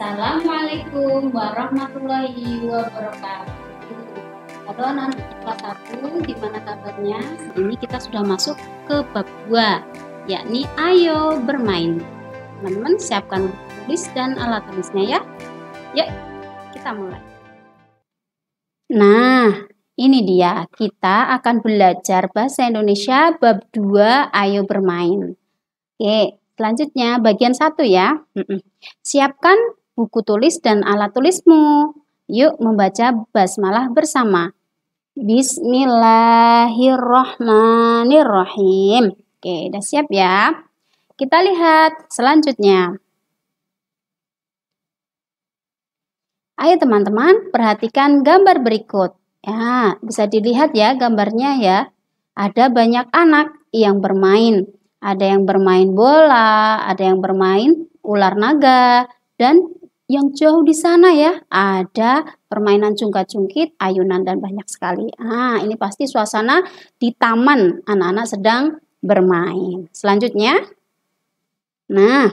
Assalamualaikum warahmatullahi wabarakatuh. Halo anak kelas 1, gimana kabarnya? Ini kita sudah masuk ke bab 2, yakni ayo bermain. Teman-teman siapkan tulis dan alat tulisnya ya. Yuk, kita mulai. Nah, ini dia. Kita akan belajar bahasa Indonesia bab 2 ayo bermain. Oke, selanjutnya bagian 1 ya. Siapkan buku tulis dan alat tulismu. Yuk membaca basmalah bersama. Bismillahirrahmanirrahim. Oke, udah siap ya? Kita lihat selanjutnya. Ayo teman-teman, perhatikan gambar berikut. Ya, bisa dilihat ya gambarnya ya. Ada banyak anak yang bermain. Ada yang bermain bola, ada yang bermain ular naga, dan yang jauh di sana ya ada permainan jungkat cungkit ayunan dan banyak sekali. Ah, ini pasti suasana di taman anak-anak sedang bermain. Selanjutnya. Nah,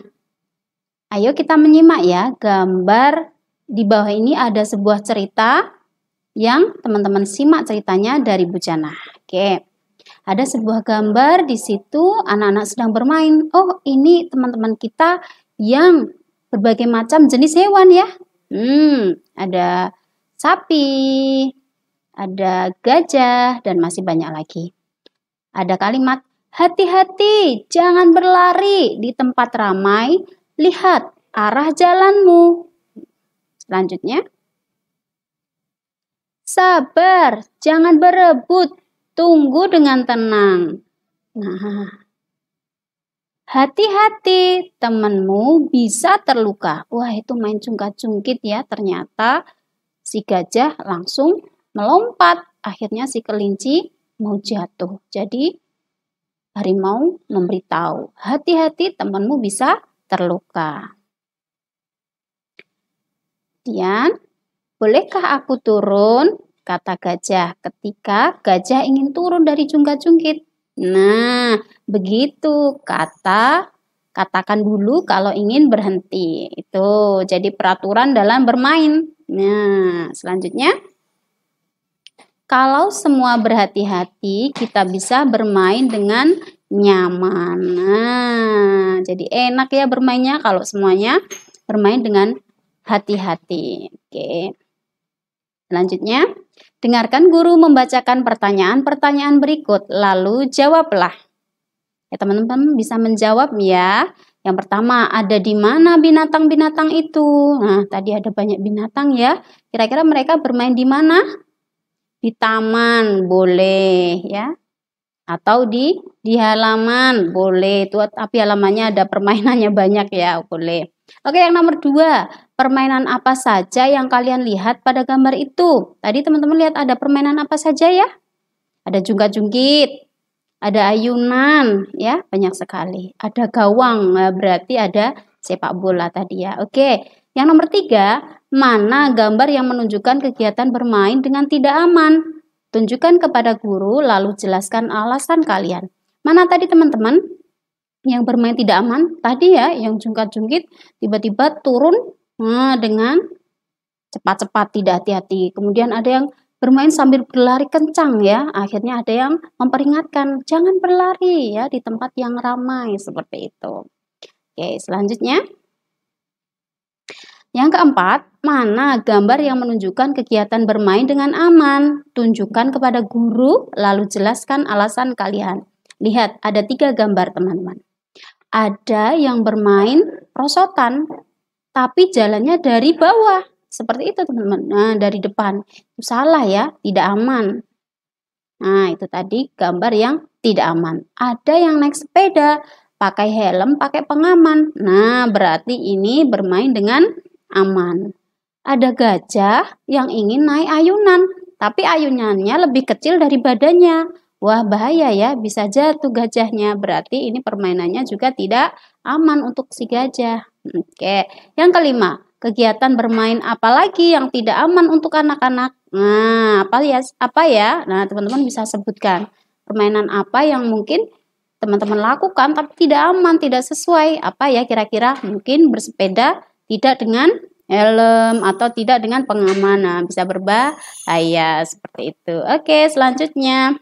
ayo kita menyimak ya gambar di bawah ini ada sebuah cerita yang teman-teman simak ceritanya dari Bu Oke. Ada sebuah gambar di situ anak-anak sedang bermain. Oh, ini teman-teman kita yang berbagai macam jenis hewan ya. Hmm, ada sapi, ada gajah, dan masih banyak lagi. Ada kalimat, hati-hati, jangan berlari di tempat ramai, lihat arah jalanmu. Selanjutnya, sabar, jangan berebut, tunggu dengan tenang. Nah, Hati-hati, temanmu bisa terluka. Wah, itu main cungkat-cungkit ya. Ternyata si gajah langsung melompat. Akhirnya si kelinci mau jatuh. Jadi harimau memberitahu, hati-hati temanmu bisa terluka. Dian, bolehkah aku turun? Kata gajah ketika gajah ingin turun dari cungkat-cungkit. Nah, begitu kata katakan dulu kalau ingin berhenti. Itu jadi peraturan dalam bermain. Nah, selanjutnya kalau semua berhati-hati, kita bisa bermain dengan nyaman. Nah, jadi enak ya bermainnya kalau semuanya bermain dengan hati-hati. Oke. Selanjutnya Dengarkan guru membacakan pertanyaan-pertanyaan berikut, lalu jawablah. Ya, teman-teman bisa menjawab ya. Yang pertama, ada di mana binatang-binatang itu? Nah, tadi ada banyak binatang ya. Kira-kira mereka bermain di mana? Di taman, boleh ya. Atau di di halaman, boleh. tapi halamannya ada permainannya banyak ya, boleh. Oke, yang nomor dua, permainan apa saja yang kalian lihat pada gambar itu? Tadi teman-teman lihat ada permainan apa saja ya? Ada jungkat-jungkit, ada ayunan, ya banyak sekali. Ada gawang, nah, berarti ada sepak bola tadi ya. Oke, yang nomor tiga, mana gambar yang menunjukkan kegiatan bermain dengan tidak aman? Tunjukkan kepada guru, lalu jelaskan alasan kalian. Mana tadi teman-teman? yang bermain tidak aman tadi ya yang jungkat-jungkit tiba-tiba turun nah, dengan cepat-cepat tidak hati-hati. Kemudian ada yang bermain sambil berlari kencang ya. Akhirnya ada yang memperingatkan jangan berlari ya di tempat yang ramai seperti itu. Oke, selanjutnya yang keempat, mana gambar yang menunjukkan kegiatan bermain dengan aman? Tunjukkan kepada guru, lalu jelaskan alasan kalian. Lihat, ada tiga gambar teman-teman ada yang bermain prosotan, tapi jalannya dari bawah. Seperti itu teman-teman, nah, dari depan. Itu salah ya, tidak aman. Nah itu tadi gambar yang tidak aman. Ada yang naik sepeda, pakai helm, pakai pengaman. Nah berarti ini bermain dengan aman. Ada gajah yang ingin naik ayunan, tapi ayunannya lebih kecil dari badannya Wah bahaya ya, bisa jatuh gajahnya. Berarti ini permainannya juga tidak aman untuk si gajah. Oke, yang kelima, kegiatan bermain apa lagi yang tidak aman untuk anak-anak? Nah, apa ya? Apa ya? Nah, teman-teman bisa sebutkan permainan apa yang mungkin teman-teman lakukan tapi tidak aman, tidak sesuai. Apa ya kira-kira? Mungkin bersepeda tidak dengan helm atau tidak dengan pengaman. Nah, bisa berbahaya seperti itu. Oke, selanjutnya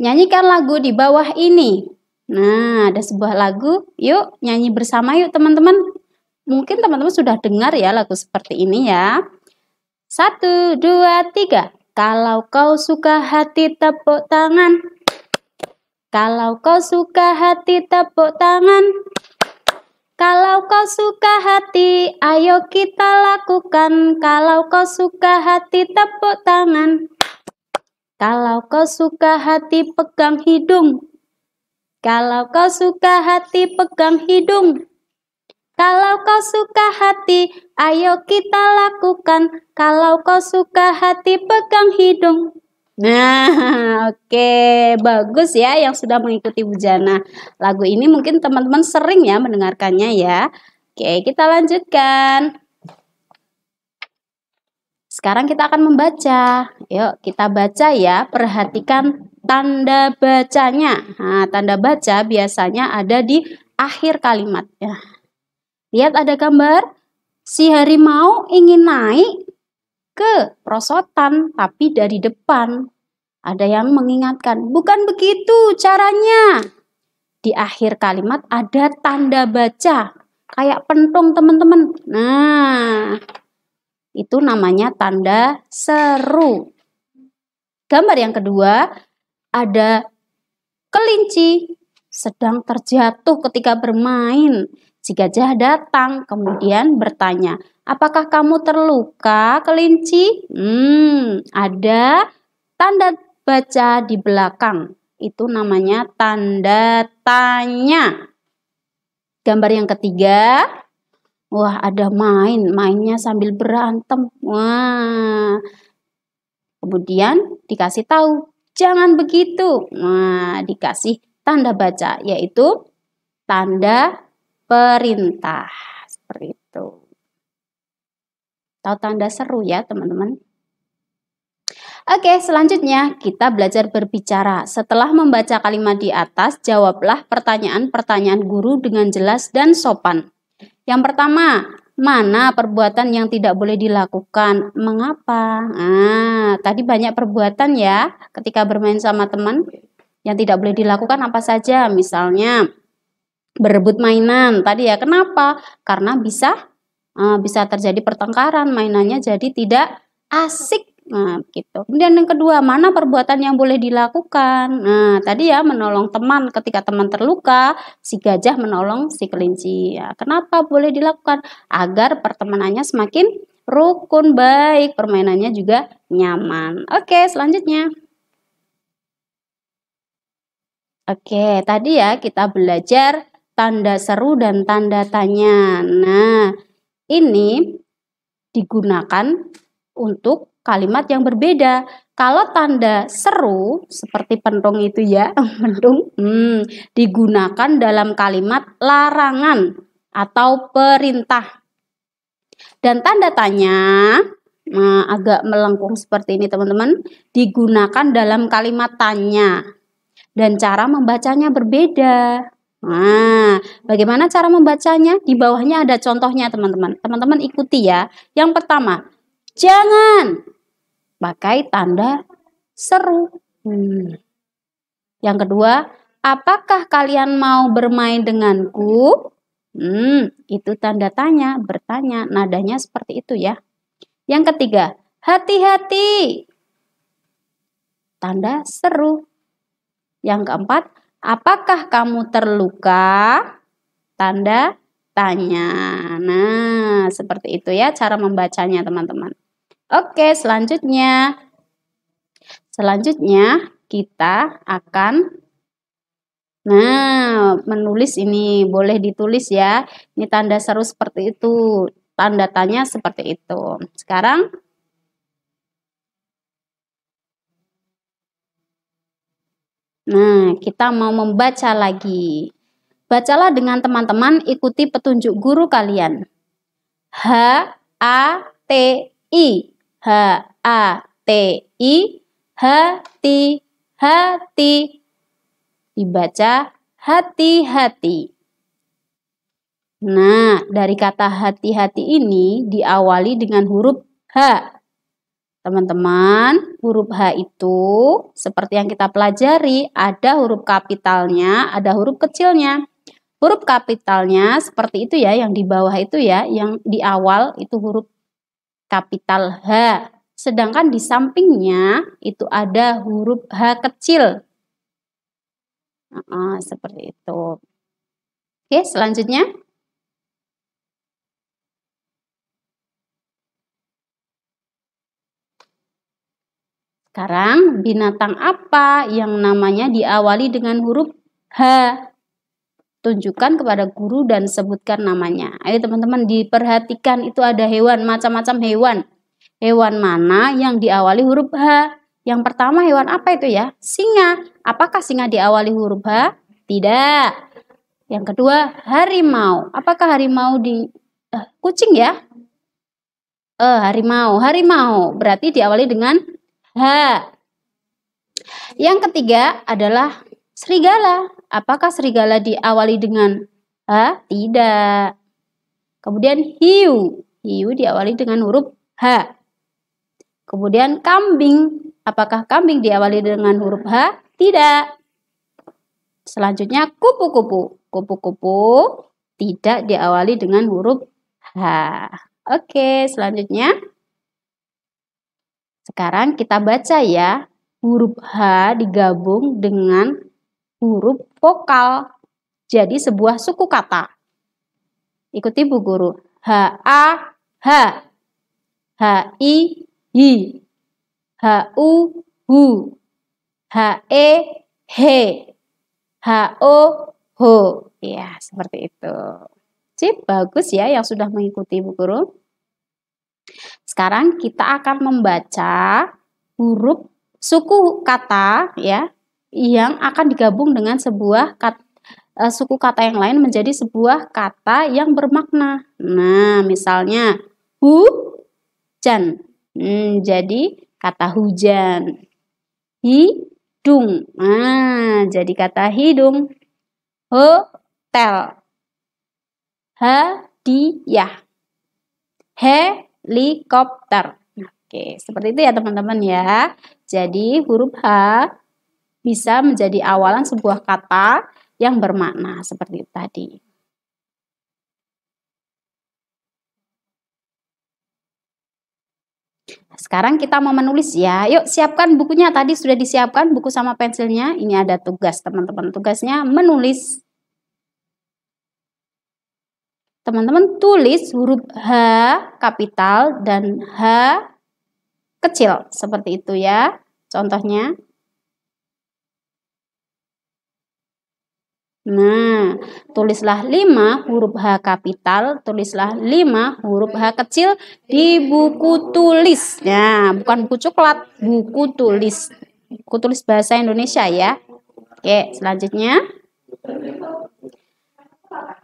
Nyanyikan lagu di bawah ini. Nah, ada sebuah lagu. Yuk, nyanyi bersama yuk teman-teman. Mungkin teman-teman sudah dengar ya lagu seperti ini ya. Satu, dua, tiga. Kalau kau suka hati tepuk tangan. Kalau kau suka hati tepuk tangan. Kalau kau suka hati, ayo kita lakukan. Kalau kau suka hati tepuk tangan. Kalau kau suka hati pegang hidung. Kalau kau suka hati pegang hidung. Kalau kau suka hati, ayo kita lakukan. Kalau kau suka hati pegang hidung. Nah, oke, okay. bagus ya yang sudah mengikuti Bujana. Lagu ini mungkin teman-teman sering ya mendengarkannya ya. Oke, okay, kita lanjutkan. Sekarang kita akan membaca. Yuk, kita baca ya. Perhatikan tanda bacanya. Nah, tanda baca biasanya ada di akhir kalimat ya. Lihat ada gambar si harimau ingin naik ke prosotan tapi dari depan. Ada yang mengingatkan, bukan begitu caranya. Di akhir kalimat ada tanda baca kayak pentung teman-teman. Nah, itu namanya tanda seru. Gambar yang kedua ada kelinci sedang terjatuh ketika bermain. Jika datang kemudian bertanya, "Apakah kamu terluka, kelinci?" Hmm, ada tanda baca di belakang. Itu namanya tanda tanya. Gambar yang ketiga Wah, ada main, mainnya sambil berantem. Wah. Kemudian dikasih tahu, jangan begitu. Nah, dikasih tanda baca yaitu tanda perintah. Seperti itu. Tahu tanda seru ya, teman-teman. Oke, selanjutnya kita belajar berbicara. Setelah membaca kalimat di atas, jawablah pertanyaan-pertanyaan guru dengan jelas dan sopan. Yang pertama, mana perbuatan yang tidak boleh dilakukan? Mengapa? Ah, tadi banyak perbuatan ya ketika bermain sama teman yang tidak boleh dilakukan apa saja? Misalnya berebut mainan tadi ya. Kenapa? Karena bisa ah, bisa terjadi pertengkaran, mainannya jadi tidak asik Nah, gitu. Kemudian yang kedua, mana perbuatan yang boleh dilakukan? Nah, tadi ya menolong teman ketika teman terluka, si gajah menolong si kelinci. Ya, kenapa boleh dilakukan? Agar pertemanannya semakin rukun baik, permainannya juga nyaman. Oke, selanjutnya. Oke, tadi ya kita belajar tanda seru dan tanda tanya. Nah, ini digunakan untuk kalimat yang berbeda. Kalau tanda seru seperti pentung itu ya, pentung hmm, digunakan dalam kalimat larangan atau perintah. Dan tanda tanya nah, agak melengkung seperti ini teman-teman, digunakan dalam kalimat tanya. Dan cara membacanya berbeda. Nah, bagaimana cara membacanya? Di bawahnya ada contohnya teman-teman. Teman-teman ikuti ya. Yang pertama, jangan pakai tanda seru. Hmm. Yang kedua, apakah kalian mau bermain denganku? Hmm, itu tanda tanya, bertanya, nadanya seperti itu ya. Yang ketiga, hati-hati. Tanda seru. Yang keempat, apakah kamu terluka? Tanda tanya. Nah, seperti itu ya cara membacanya teman-teman. Oke, selanjutnya. Selanjutnya kita akan Nah, menulis ini boleh ditulis ya. Ini tanda seru seperti itu. Tanda tanya seperti itu. Sekarang Nah, kita mau membaca lagi. Bacalah dengan teman-teman, ikuti petunjuk guru kalian. H A T I H-A-T-I, hati, hati. Dibaca hati-hati. Nah, dari kata hati-hati ini diawali dengan huruf H. Teman-teman, huruf H itu seperti yang kita pelajari, ada huruf kapitalnya, ada huruf kecilnya. Huruf kapitalnya seperti itu ya, yang di bawah itu ya, yang di awal itu huruf kapital H. Sedangkan di sampingnya itu ada huruf H kecil. Nah, seperti itu. Oke, selanjutnya. Sekarang binatang apa yang namanya diawali dengan huruf H? tunjukkan kepada guru dan sebutkan namanya. Ayo teman-teman diperhatikan itu ada hewan, macam-macam hewan. Hewan mana yang diawali huruf H? Yang pertama hewan apa itu ya? Singa. Apakah singa diawali huruf H? Tidak. Yang kedua harimau. Apakah harimau di eh, kucing ya? Eh, harimau. Harimau berarti diawali dengan H. Yang ketiga adalah serigala. Apakah serigala diawali dengan h Tidak. Kemudian hiu. Hiu diawali dengan huruf H. Kemudian kambing. Apakah kambing diawali dengan huruf H? Tidak. Selanjutnya kupu-kupu. Kupu-kupu tidak diawali dengan huruf H. Oke, selanjutnya. Sekarang kita baca ya. Huruf H digabung dengan huruf vokal jadi sebuah suku kata. Ikuti Bu Guru. H A H H I i H U U H E h H O Ho. Ya, seperti itu. Sip, bagus ya yang sudah mengikuti Bu Guru. Sekarang kita akan membaca huruf suku kata ya yang akan digabung dengan sebuah kata, e, eh, suku kata yang lain menjadi sebuah kata yang bermakna. Nah, misalnya hujan. Hmm, jadi kata hujan. Hidung. Nah, jadi kata hidung. Hotel. Hadiah. Helikopter. Oke, seperti itu ya teman-teman ya. Jadi huruf H bisa menjadi awalan sebuah kata yang bermakna seperti tadi. Nah, sekarang kita mau menulis ya. Yuk siapkan bukunya. Tadi sudah disiapkan buku sama pensilnya. Ini ada tugas teman-teman. Tugasnya menulis. Teman-teman tulis huruf H kapital dan H kecil. Seperti itu ya contohnya. Nah, tulislah 5 huruf H kapital, tulislah 5 huruf H kecil di buku tulis. Nah, bukan buku coklat, buku tulis. Buku tulis bahasa Indonesia ya. Oke, selanjutnya.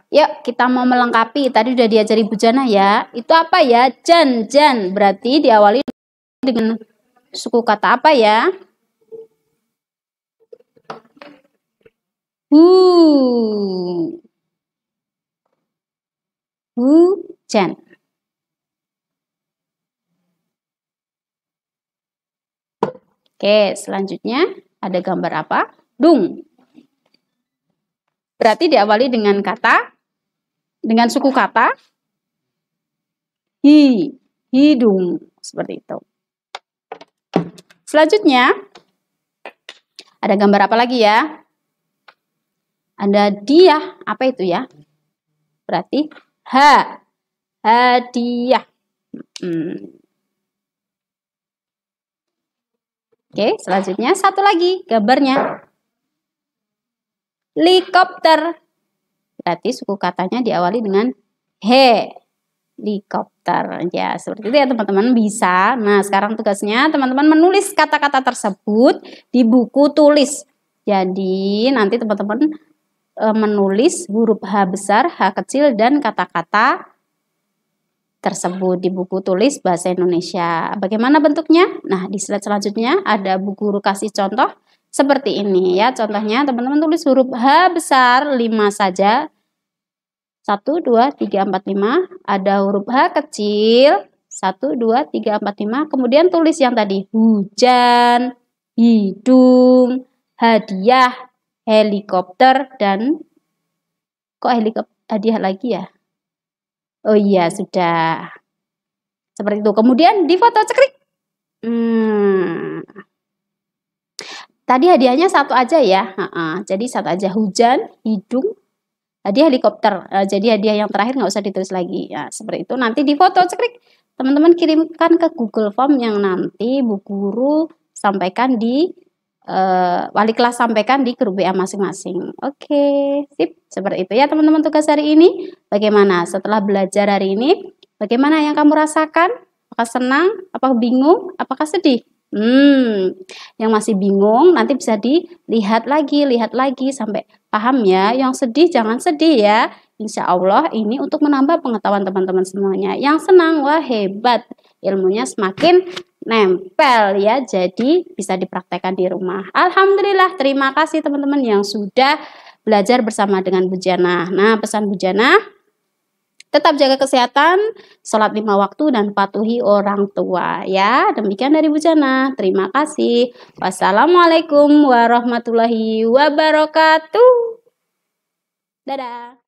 Yuk, kita mau melengkapi. Tadi sudah diajari Bu Jana ya. Itu apa ya? Jan, jan. Berarti diawali dengan suku kata apa ya? Hujan. Oke, selanjutnya ada gambar apa? Dung. Berarti diawali dengan kata, dengan suku kata, hi, hidung, seperti itu. Selanjutnya, ada gambar apa lagi ya? Anda dia apa itu ya? Berarti ha hadiah. Hmm. Oke, selanjutnya satu lagi gambarnya. Helikopter. Berarti suku katanya diawali dengan he. Helikopter. Ya, seperti itu ya teman-teman bisa. Nah, sekarang tugasnya teman-teman menulis kata-kata tersebut di buku tulis. Jadi, nanti teman-teman e, menulis huruf H besar, H kecil, dan kata-kata tersebut di buku tulis bahasa Indonesia. Bagaimana bentuknya? Nah, di slide selanjutnya ada Bu Guru kasih contoh seperti ini ya. Contohnya teman-teman tulis huruf H besar 5 saja. 1 2 3 4 5. Ada huruf H kecil 1 2 3 4 5. Kemudian tulis yang tadi hujan, hidung, hadiah, helikopter, dan kok helikopter hadiah lagi ya? Oh iya, sudah. Seperti itu. Kemudian di foto cekrik. Hmm. Tadi hadiahnya satu aja ya. Ha -ha. Jadi satu aja hujan, hidung, hadiah helikopter. Eh, jadi hadiah yang terakhir nggak usah ditulis lagi. Ya, seperti itu. Nanti di foto cekrik. Teman-teman kirimkan ke Google Form yang nanti Bu Guru sampaikan di uh, wali kelas sampaikan di grup WA masing-masing. Oke, okay, sip. Seperti itu ya teman-teman tugas hari ini. Bagaimana setelah belajar hari ini? Bagaimana yang kamu rasakan? Apakah senang? Apakah bingung? Apakah sedih? Hmm, yang masih bingung nanti bisa dilihat lagi, lihat lagi sampai paham ya. Yang sedih jangan sedih ya. Insya Allah ini untuk menambah pengetahuan teman-teman semuanya. Yang senang, wah hebat. Ilmunya semakin nempel ya. Jadi bisa dipraktekkan di rumah. Alhamdulillah, terima kasih teman-teman yang sudah belajar bersama dengan Bu Jana. Nah, pesan Bu Jana tetap jaga kesehatan, sholat lima waktu dan patuhi orang tua ya. Demikian dari Bu Jana. Terima kasih. Wassalamualaikum warahmatullahi wabarakatuh. Dadah.